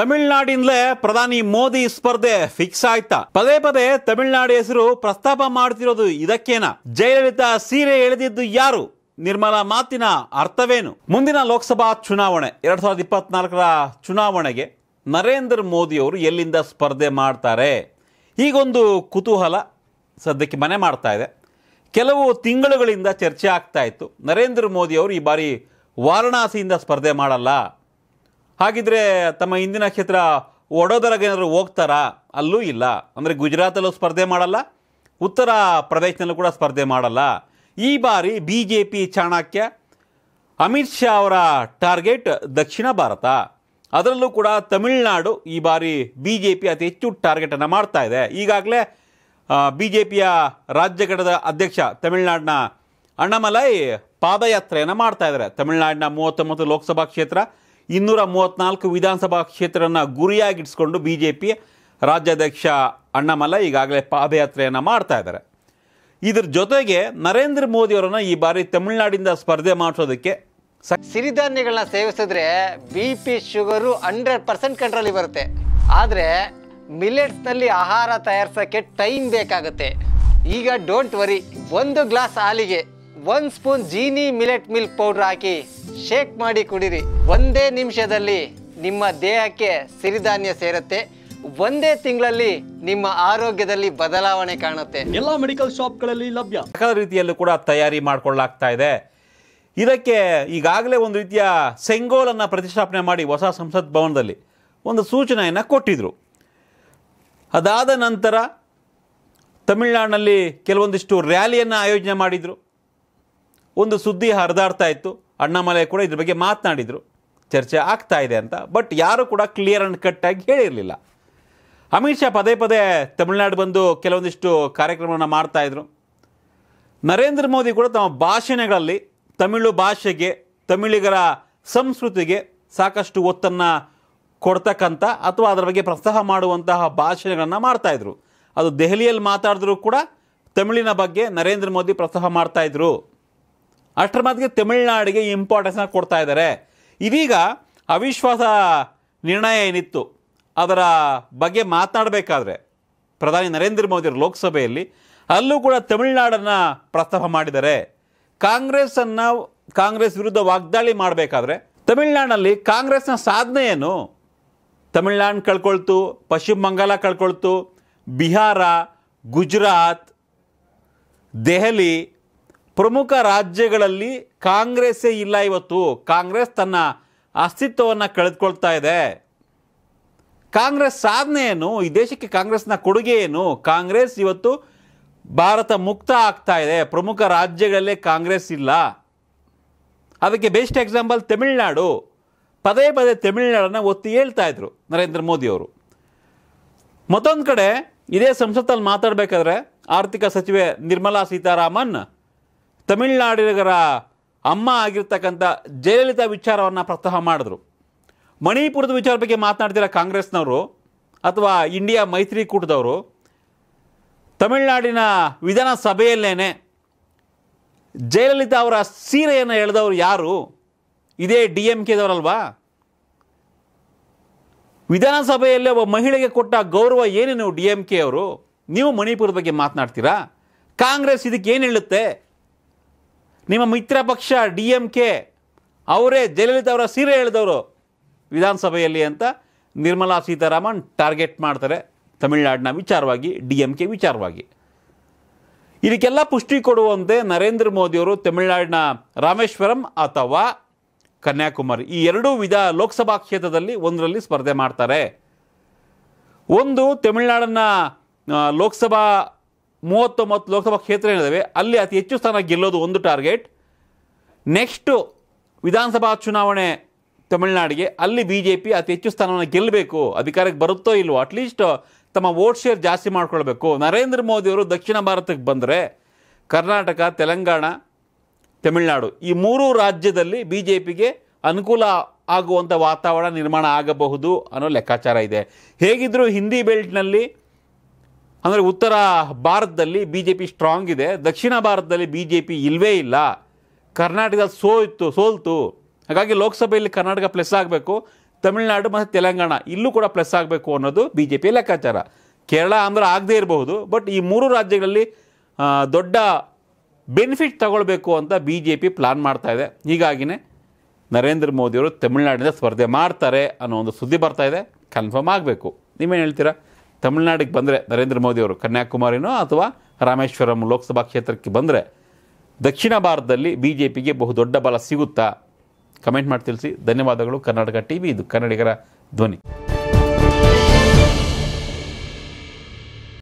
ತಮಿಳುನಾಡಿನಲ್ಲೇ ಪ್ರಧಾನಿ ಮೋದಿ ಸ್ಪರ್ಧೆ ಫಿಕ್ಸ್ ಆಯ್ತಾ ಪದೇ ಪದೇ ತಮಿಳುನಾಡು ಹೆಸರು ಪ್ರಸ್ತಾಪ ಮಾಡ್ತಿರೋದು ಇದಕ್ಕೇನ ಜಯಲಲಿತಾ ಸೀರೆ ಎಳೆದಿದ್ದು ಯಾರು ನಿರ್ಮಲಾ ಮಾತಿನ ಅರ್ಥವೇನು ಮುಂದಿನ ಲೋಕಸಭಾ ಚುನಾವಣೆ ಎರಡ್ ಸಾವಿರದ ಇಪ್ಪತ್ನಾಲ್ಕರ ಚುನಾವಣೆಗೆ ನರೇಂದ್ರ ಮೋದಿ ಅವರು ಎಲ್ಲಿಂದ ಸ್ಪರ್ಧೆ ಮಾಡ್ತಾರೆ ಈಗೊಂದು ಕುತೂಹಲ ಸದ್ಯಕ್ಕೆ ಮನೆ ಮಾಡ್ತಾ ಇದೆ ಕೆಲವು ತಿಂಗಳುಗಳಿಂದ ಚರ್ಚೆ ಆಗ್ತಾ ಇತ್ತು ನರೇಂದ್ರ ಮೋದಿ ಅವರು ಈ ಬಾರಿ ವಾರಣಾಸಿಯಿಂದ ಸ್ಪರ್ಧೆ ಮಾಡಲ್ಲ ಹಾಗಿದ್ರೆ ತಮ್ಮ ಹಿಂದಿನ ಕ್ಷೇತ್ರ ವಡೋದರಾಗ ಏನಾದರೂ ಹೋಗ್ತಾರಾ ಅಲ್ಲೂ ಇಲ್ಲ ಅಂದರೆ ಗುಜರಾತಲ್ಲೂ ಸ್ಪರ್ಧೆ ಮಾಡಲ್ಲ ಉತ್ತರ ಪ್ರದೇಶದಲ್ಲೂ ಕೂಡ ಸ್ಪರ್ಧೆ ಮಾಡಲ್ಲ ಈ ಬಾರಿ B J P Chanakya Amit Shah ಅವರ ಟಾರ್ಗೆಟ್ ದಕ್ಷಿಣ ಭಾರತ ಅದರಲ್ಲೂ ಕೂಡ ತಮಿಳುನಾಡು ಈ ಬಾರಿ ಬಿ ಜೆ ಪಿ ಅತಿ ಹೆಚ್ಚು ಟಾರ್ಗೆಟನ್ನು ಮಾಡ್ತಾ ಇದೆ ಈಗಾಗಲೇ ಬಿ ಜೆ ಪಿಯ ರಾಜ್ಯ ಘಟದ ಅಧ್ಯಕ್ಷ ತಮಿಳುನಾಡಿನ ಅಣ್ಣಮಲೈ ಪಾದಯಾತ್ರೆಯನ್ನು ಮಾಡ್ತಾ ಇದ್ದಾರೆ ತಮಿಳುನಾಡಿನ ಮೂವತ್ತೊಂಬತ್ತು ಲೋಕಸಭಾ ಕ್ಷೇತ್ರ ಇನ್ನೂರ ಮೂವತ್ನಾಲ್ಕು ವಿಧಾನಸಭಾ ಕ್ಷೇತ್ರವನ್ನು ಗುರಿಯಾಗಿಡ್ಸ್ಕೊಂಡು ಬಿ ಜೆ ಪಿ ರಾಜ್ಯಾಧ್ಯಕ್ಷ ಅಣ್ಣಾಮಲ ಈಗಾಗಲೇ ಪಾದಯಾತ್ರೆಯನ್ನು ಮಾಡ್ತಾ ಇದ್ದಾರೆ ಇದ್ರ ಜೊತೆಗೆ ನರೇಂದ್ರ ಮೋದಿಯವರನ್ನು ಈ ಬಾರಿ ತಮಿಳುನಾಡಿಂದ ಸ್ಪರ್ಧೆ ಮಾಡಿಸೋದಕ್ಕೆ ಸಿರಿಧಾನ್ಯಗಳನ್ನ ಸೇವಿಸಿದ್ರೆ B P sugar hundred percent ಕಂಟ್ರೋಲಿಗೆ ಬರುತ್ತೆ ಆದರೆ ಮಿಲೆಟ್ಸ್ನಲ್ಲಿ ಆಹಾರ ತಯಾರಿಸೋಕ್ಕೆ ಟೈಮ್ ಬೇಕಾಗುತ್ತೆ ಈಗ ಡೋಂಟ್ ವರಿ ಒಂದು ಗ್ಲಾಸ್ ಹಾಲಿಗೆ one spoon Jeeni millet milk powder ಹಾಕಿ ಶೇಕ್ ಮಾಡಿ ಕುಡಿರಿ ಒಂದೇ ನಿಮಿಷದಲ್ಲಿ ನಿಮ್ಮ ದೇಹಕ್ಕೆ ಸಿರಿಧಾನ್ಯ ಸೇರುತ್ತೆ ಒಂದೇ ತಿಂಗಳಲ್ಲಿ ನಿಮ್ಮ ಆರೋಗ್ಯದಲ್ಲಿ ಬದಲಾವಣೆ ಕಾಣುತ್ತೆ ಎಲ್ಲ ಮೆಡಿಕಲ್ ಶಾಪ್ಗಳಲ್ಲಿ ಲಭ್ಯ ರೀತಿಯಲ್ಲೂ ಕೂಡ ತಯಾರಿ ಮಾಡಿಕೊಳ್ಳಾಗ್ತಾ ಇದೆ ಇದಕ್ಕೆ ಈಗಾಗಲೇ ಒಂದು ರೀತಿಯ ಸೆಂಗೋಲನ್ನು ಪ್ರತಿಷ್ಠಾಪನೆ ಮಾಡಿ ಹೊಸ ಸಂಸತ್ ಭವನದಲ್ಲಿ ಒಂದು ಸೂಚನೆಯನ್ನು ಕೊಟ್ಟಿದ್ದರು ಅದಾದ ನಂತರ ತಮಿಳ್ನಾಡಿನಲ್ಲಿ ಕೆಲವೊಂದಿಷ್ಟು ರ್ಯಾಲಿಯನ್ನು ಆಯೋಜನೆ ಮಾಡಿದರು ಒಂದು ಸುದ್ದಿ ಹರಿದಾಡ್ತಾ ಇತ್ತು ಅಣ್ಣಾಮಲೈ ಕೂಡ ಇದ್ರ ಬಗ್ಗೆ ಮಾತನಾಡಿದರು ಚರ್ಚೆ ಆಗ್ತಾ ಇದೆ ಅಂತ ಬಟ್ ಯಾರೂ ಕೂಡ ಕ್ಲಿಯರ್ ಆ್ಯಂಡ್ ಕಟ್ ಆಗಿ ಹೇಳಿರಲಿಲ್ಲ ಅಮಿತ್ ಶಾ ಪದೇ ಪದೇ ತಮಿಳುನಾಡು ಬಂದು ಕೆಲವೊಂದಿಷ್ಟು ಕಾರ್ಯಕ್ರಮವನ್ನು ಮಾಡ್ತಾಯಿದ್ರು ನರೇಂದ್ರ ಮೋದಿ ಕೂಡ ತಮ್ಮ ಭಾಷಣಗಳಲ್ಲಿ ತಮಿಳು ಭಾಷೆಗೆ ತಮಿಳಿಗರ ಸಂಸ್ಕೃತಿಗೆ ಸಾಕಷ್ಟು ಒತ್ತನ್ನು ಕೊಡ್ತಕ್ಕಂಥ ಅಥವಾ ಅದರ ಬಗ್ಗೆ ಪ್ರೋತ್ಸಾಹ ಮಾಡುವಂತಹ ಭಾಷಣಗಳನ್ನು ಮಾಡ್ತಾಯಿದ್ರು ಅದು ದೆಹಲಿಯಲ್ಲಿ ಮಾತಾಡಿದ್ರು ಕೂಡ ತಮಿಳಿನ ಬಗ್ಗೆ ನರೇಂದ್ರ ಮೋದಿ ಪ್ರೋತ್ಸಾಹ ಮಾಡ್ತಾಯಿದ್ರು ಅಷ್ಟರ ಮಾತಿಗೆ ತಮಿಳ್ನಾಡಿಗೆ ಇಂಪಾರ್ಟೆನ್ಸ್ನ ಕೊಡ್ತಾ ಇದ್ದಾರೆ ಇದೀಗ ಅವಿಶ್ವಾಸ ನಿರ್ಣಯ ಏನಿತ್ತು ಅದರ ಬಗ್ಗೆ ಮಾತನಾಡಬೇಕಾದ್ರೆ ಪ್ರಧಾನಿ ನರೇಂದ್ರ ಮೋದಿಯವರು ಲೋಕಸಭೆಯಲ್ಲಿ ಅಲ್ಲೂ ಕೂಡ ತಮಿಳ್ನಾಡನ್ನು ಪ್ರಸ್ತಾಪ ಮಾಡಿದ್ದಾರೆ ಕಾಂಗ್ರೆಸ್ಸನ್ನು ಕಾಂಗ್ರೆಸ್ ವಿರುದ್ಧ ವಾಗ್ದಾಳಿ ಮಾಡಬೇಕಾದ್ರೆ ತಮಿಳ್ನಾಡಿನಲ್ಲಿ ಕಾಂಗ್ರೆಸ್ನ ಸಾಧನೆ ಏನು ತಮಿಳ್ನಾಡು ಕಳ್ಕೊಳ್ತು ಪಶ್ಚಿಮ ಬಂಗಾಳ ಕಳ್ಕೊಳ್ತು ಬಿಹಾರ ಗುಜರಾತ್ ದೆಹಲಿ ಪ್ರಮುಖ ರಾಜ್ಯಗಳಲ್ಲಿ ಕಾಂಗ್ರೆಸ್ಸೇ ಇಲ್ಲ ಇವತ್ತು ಕಾಂಗ್ರೆಸ್ ತನ್ನ ಅಸ್ತಿತ್ವವನ್ನು ಕಳೆದುಕೊಳ್ತಾ ಇದೆ ಕಾಂಗ್ರೆಸ್ ಸಾಧನೆ ಏನು ಈ ದೇಶಕ್ಕೆ ಕಾಂಗ್ರೆಸ್ನ ಕೊಡುಗೆ ಏನು ಕಾಂಗ್ರೆಸ್ ಇವತ್ತು ಭಾರತ ಮುಕ್ತ ಆಗ್ತಾ ಇದೆ ಪ್ರಮುಖ ರಾಜ್ಯಗಳಲ್ಲೇ ಕಾಂಗ್ರೆಸ್ ಇಲ್ಲ ಅದಕ್ಕೆ ಬೆಸ್ಟ್ ಎಕ್ಸಾಂಪಲ್ ತಮಿಳ್ನಾಡು ಪದೇ ಪದೇ ತಮಿಳುನಾಡನ್ನು ಒತ್ತಿ ಹೇಳ್ತಾ ಇದ್ರು ನರೇಂದ್ರ ಮೋದಿಯವರು ಮತ್ತೊಂದು ಕಡೆ ಇದೇ ಸಂಸತ್ತಲ್ಲಿ ಮಾತಾಡಬೇಕಾದ್ರೆ ಆರ್ಥಿಕ ಸಚಿವೆ ನಿರ್ಮಲಾ ಸೀತಾರಾಮನ್ ತಮಿಳ್ನಾಡಿಗರ ಅಮ್ಮ ಆಗಿರ್ತಕ್ಕಂಥ ಜಯಲಲಿತಾ ವಿಚಾರವನ್ನು ಪ್ರಸ್ತಾಪ ಮಾಡಿದ್ರು ಮಣಿಪುರದ ವಿಚಾರ ಬಗ್ಗೆ ಮಾತನಾಡ್ತಿರೋ ಕಾಂಗ್ರೆಸ್ನವರು ಅಥವಾ ಇಂಡಿಯಾ ಮೈತ್ರಿಕೂಟದವರು ತಮಿಳುನಾಡಿನ ವಿಧಾನಸಭೆಯಲ್ಲೇ ಜಯಲಲಿತಾ ಅವರ ಸೀರೆಯನ್ನು ಎಳೆದವರು ಯಾರು ಇದೇ ಡಿ ಎಮ್ ಕೆದವರಲ್ವಾ ವಿಧಾನಸಭೆಯಲ್ಲೇ ಒಬ್ಬ ಮಹಿಳೆಗೆ ಕೊಟ್ಟ ಗೌರವ ಏನೇನು ಡಿ ಎಮ್ ಕೆ ಅವರು ನೀವು ಮಣಿಪುರದ ಬಗ್ಗೆ ಮಾತನಾಡ್ತೀರಾ ಕಾಂಗ್ರೆಸ್ ಇದಕ್ಕೆ ಏನು ಹೇಳುತ್ತೆ ನಿಮ್ಮ ಮಿತ್ರ ಪಕ್ಷ ಡಿ ಎಂ ಕೆ ಅವರೇ ಜಯಲಲಿತಾ ಅವರ ಸೀರೆ ಹೇಳಿದವರು ವಿಧಾನಸಭೆಯಲ್ಲಿ ಅಂತ ನಿರ್ಮಲಾ ಸೀತಾರಾಮನ್ ಟಾರ್ಗೆಟ್ ಮಾಡ್ತಾರೆ ತಮಿಳ್ನಾಡಿನ ವಿಚಾರವಾಗಿ ಡಿ ಎಂ ಕೆ ವಿಚಾರವಾಗಿ ಇದಕ್ಕೆಲ್ಲ ಪುಷ್ಟಿ ಕೊಡುವಂತೆ ನರೇಂದ್ರ ಮೋದಿಯವರು ತಮಿಳುನಾಡಿನ ರಾಮೇಶ್ವರಂ ಅಥವಾ ಕನ್ಯಾಕುಮಾರಿ ಈ ಎರಡೂ ವಿಧ ಲೋಕಸಭಾ ಕ್ಷೇತ್ರದಲ್ಲಿ ಒಂದರಲ್ಲಿ ಸ್ಪರ್ಧೆ ಮಾಡ್ತಾರೆ ಒಂದು ತಮಿಳುನಾಡನ್ನು ಲೋಕಸಭಾ ಮೂವತ್ತೊಂಬತ್ತು ಲೋಕಸಭಾ ಕ್ಷೇತ್ರ ಏನಿದ್ದಾವೆ ಅಲ್ಲಿ ಅತಿ ಹೆಚ್ಚು ಸ್ಥಾನ ಗೆಲ್ಲೋದು ಒಂದು ಟಾರ್ಗೆಟ್ ನೆಕ್ಸ್ಟು ವಿಧಾನಸಭಾ ಚುನಾವಣೆ ತಮಿಳುನಾಡಿಗೆ ಅಲ್ಲಿ ಬಿ ಜೆ ಪಿ ಅತಿ ಹೆಚ್ಚು ಸ್ಥಾನವನ್ನು ಗೆಲ್ಲಬೇಕು ಅಧಿಕಾರಕ್ಕೆ ಬರುತ್ತೋ ಇಲ್ವೋ ಅಟ್ಲೀಸ್ಟ್ ತಮ್ಮ ವೋಟ್ ಶೇರ್ ಜಾಸ್ತಿ ಮಾಡ್ಕೊಳ್ಬೇಕು ನರೇಂದ್ರ ಮೋದಿಯವರು ದಕ್ಷಿಣ ಭಾರತಕ್ಕೆ ಬಂದರೆ ಕರ್ನಾಟಕ ತೆಲಂಗಾಣ ತಮಿಳುನಾಡು ಈ ಮೂರು ರಾಜ್ಯದಲ್ಲಿ ಬಿ ಜೆ ಪಿಗೆ ಅನುಕೂಲ ಆಗುವಂಥ ವಾತಾವರಣ ನಿರ್ಮಾಣ ಆಗಬಹುದು ಅನ್ನೋ ಲೆಕ್ಕಾಚಾರ ಇದೆ ಹೇಗಿದ್ದರೂ ಹಿಂದಿ ಬೆಲ್ಟ್ನಲ್ಲಿ ಅಂದರೆ ಉತ್ತರ ಭಾರತದಲ್ಲಿ ಬಿ ಜೆ ಪಿ ಸ್ಟ್ರಾಂಗ್ ಇದೆ ದಕ್ಷಿಣ ಭಾರತದಲ್ಲಿ ಬಿ ಜೆ ಪಿ ಇಲ್ಲವೇ ಇಲ್ಲ ಕರ್ನಾಟಕದ ಸೋಯಿತು ಸೋಲ್ತು ಹಾಗಾಗಿ ಲೋಕಸಭೆಯಲ್ಲಿ ಕರ್ನಾಟಕ ಪ್ಲಸ್ ಆಗಬೇಕು ತಮಿಳುನಾಡು ಮತ್ತು ತೆಲಂಗಾಣ ಇಲ್ಲೂ ಕೂಡ ಪ್ಲಸ್ ಆಗಬೇಕು ಅನ್ನೋದು ಬಿ ಜೆ ಪಿ ಲೆಕ್ಕಾಚಾರ ಕೇರಳ ಅಂದರೆ ಆಗದೇ ಇರಬಹುದು ಬಟ್ ಈ ಮೂರು ರಾಜ್ಯಗಳಲ್ಲಿ ದೊಡ್ಡ ಬೆನಿಫಿಟ್ ತಗೊಳ್ಬೇಕು ಅಂತ ಬಿ ಜೆ ಪಿ ಪ್ಲಾನ್ ಮಾಡ್ತಾ ಇದೆ ಹೀಗಾಗಿನೇ ನರೇಂದ್ರ ಮೋದಿಯವರು ತಮಿಳುನಾಡಿನ ಸ್ಪರ್ಧೆ ಮಾಡ್ತಾರೆ ಅನ್ನೋ ಒಂದು ಸುದ್ದಿ ಬರ್ತಾ ಇದೆ ಕನ್ಫರ್ಮ್ ಆಗಬೇಕು ನೀವೇನು ಹೇಳ್ತೀರಾ ತಮಿಳುನಾಡಿಗೆ ಬಂದರೆ ನರೇಂದ್ರ ಮೋದಿಯವರು ಕನ್ಯಾಕುಮಾರಿನೋ ಅಥವಾ ರಾಮೇಶ್ವರಂ ಲೋಕಸಭಾ ಕ್ಷೇತ್ರಕ್ಕೆ ಬಂದರೆ ದಕ್ಷಿಣ ಭಾರತದಲ್ಲಿ ಬಿ ಜೆ ಪಿಗೆ ಬಹುದೊಡ್ಡ ಬಲ ಸಿಗುತ್ತಾ ಕಮೆಂಟ್ ಮಾಡಿ ತಿಳಿಸಿ ಧನ್ಯವಾದಗಳು ಕರ್ನಾಟಕ ಟಿ ವಿ ಇದು ಕನ್ನಡಿಗರ ಧ್ವನಿ